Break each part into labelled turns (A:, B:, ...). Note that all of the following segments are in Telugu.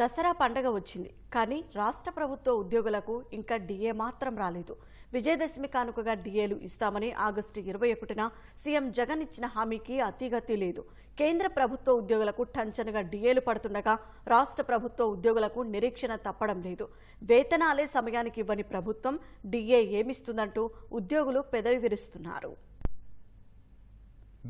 A: దసరా పండగ వచ్చింది కానీ రాష్ట్ర ప్రభుత్వ ఉద్యోగులకు ఇంకా డిఏ మాత్రం రాలేదు విజయదశమి కానుకగా డిఏలు ఇస్తామని ఆగస్టు ఇరవై ఒకటిన సీఎం జగన్ ఇచ్చిన హామీకి అతిగతి లేదు కేంద్ర ప్రభుత్వ ఉద్యోగులకు టంచనగా డిఏలు పడుతుండగా రాష్ట్ర ప్రభుత్వ ఉద్యోగులకు నిరీక్షణ తప్పడం లేదు వేతనాలే సమయానికి ఇవ్వని ప్రభుత్వం డిఏ ఏమిస్తుందంటూ ఉద్యోగులు పెదవి విరుస్తున్నారు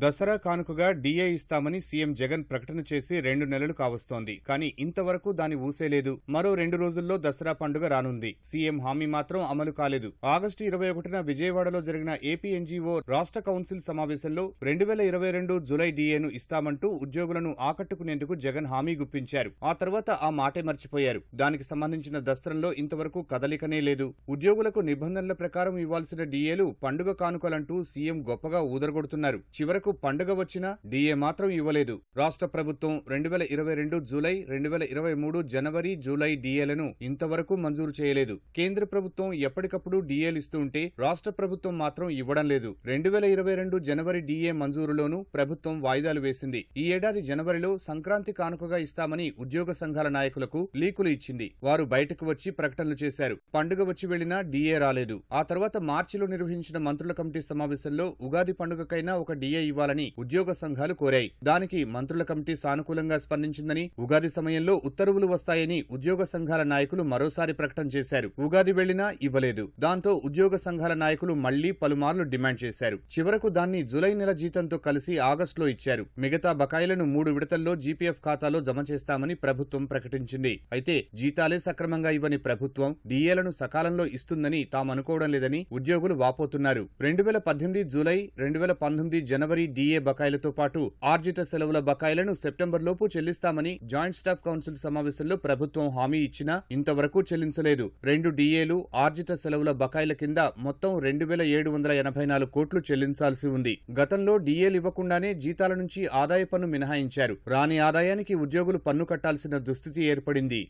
B: దసరా కానుకగా డీఏ ఇస్తామని సీఎం జగన్ ప్రకటన చేసి రెండు నెలలు కావస్తోంది కానీ ఇంతవరకు దాని ఊసేలేదు మరో రెండు రోజుల్లో దసరా పండుగ రానుంది సీఎం హామీ మాత్రం అమలు కాలేదు ఆగస్టు ఇరవై ఒకటిన విజయవాడలో జరిగిన ఏపీ ఎన్జీఓ రాష్ట్ర కౌన్సిల్ సమావేశంలో రెండు వేల ఇరవై రెండు జులై డీఏను ఇస్తామంటూ ఉద్యోగులను ఆకట్టుకునేందుకు జగన్ హామీ గుప్పించారు ఆ తర్వాత ఆ మాటే మర్చిపోయారు దానికి సంబంధించిన దస్త్రంలో ఇంతవరకు కదలికనే లేదు ఉద్యోగులకు నిబంధనల ప్రకారం ఇవ్వాల్సిన డీఏలు పండుగ కానుకలంటూ సీఎం గొప్పగా ఊదరగొడుతున్నారు చివరకు రైతులకు పండుగ వచ్చినా డిఏ మాత్రం ఇవ్వలేదు రాష్ట్ర ప్రభుత్వం రెండు వేల ఇరవై రెండు జూలై రెండు వేల ఇరవై మూడు జనవరి జూలై డీఏలను ఇంతవరకు మంజూరు చేయలేదు కేంద్ర ప్రభుత్వం ఎప్పటికప్పుడు డిఏలు ఇస్తుంటే రాష్ట్ర ప్రభుత్వం మాత్రం ఇవ్వడం లేదు రెండు వేల ఇరవై రెండు జనవరి డిఏ మంజూరులోనూ ప్రభుత్వం వాయిదాలు వేసింది ఈ ఏడాది జనవరిలో సంక్రాంతి కానుకగా ఇస్తామని ఉద్యోగ సంఘాల నాయకులకు లీకులు ఇచ్చింది వారు బయటకు వచ్చి ప్రకటనలు చేశారు పండుగ వచ్చి వెళ్లినా డీఏ రాలేదు ఆ తర్వాత మార్చిలో నిర్వహించిన మంత్రుల కమిటీ సమావేశంలో ఉగాది పండుగకైనా ఒక డీఏ ఇవ్వాలని ఉద్యోగ సంఘాలు కోరాయి దానికి మంత్రుల కమిటీ సానుకూలంగా స్పందించిందని ఉగాది సమయంలో ఉత్తర్వులు వస్తాయని ఉద్యోగ సంఘాల నాయకులు మరోసారి ప్రకటన చేశారు ఉగాది వెళ్లినా ఇవ్వలేదు దాంతో ఉద్యోగ సంఘాల నాయకులు మళ్లీ పలుమార్లు డిమాండ్ చేశారు చివరకు దాన్ని జులై నెల జీతంతో కలిసి ఆగస్టులో ఇచ్చారు మిగతా బకాయిలను మూడు విడతల్లో జీపీఎఫ్ ఖాతాలో జమ చేస్తామని ప్రభుత్వం ప్రకటించింది అయితే జీతాలే సక్రమంగా ఇవ్వని ప్రభుత్వం డీఏలను సకాలంలో ఇస్తుందని తాము అనుకోవడం లేదని ఉద్యోగులు వాపోతున్నారు రెండు వేల పద్దెనిమిది జూలై రెండు వేల పంతొమ్మిది జనవరి డిఏ బకాయిలతో పాటు ఆర్జిత సెలవుల బకాయిలను సెప్టెంబర్లోపు చెల్లిస్తామని జాయింట్ స్టాఫ్ కౌన్సిల్ సమావేశంలో ప్రభుత్వం హామీ ఇచ్చినా ఇంతవరకు చెల్లించలేదు రెండు డిఏలు ఆర్జిత సెలవుల బకాయిల కింద మొత్తం రెండు వేల ఏడు వందల ఎనభై నాలుగు కోట్లు చెల్లించాల్సి ఉంది గతంలో డిఏలు ఇవ్వకుండానే జీతాల నుంచి ఆదాయ పన్ను మినహాయించారు రాని ఆదాయానికి ఉద్యోగులు పన్ను కట్టాల్సిన దుస్థితి ఏర్పడింది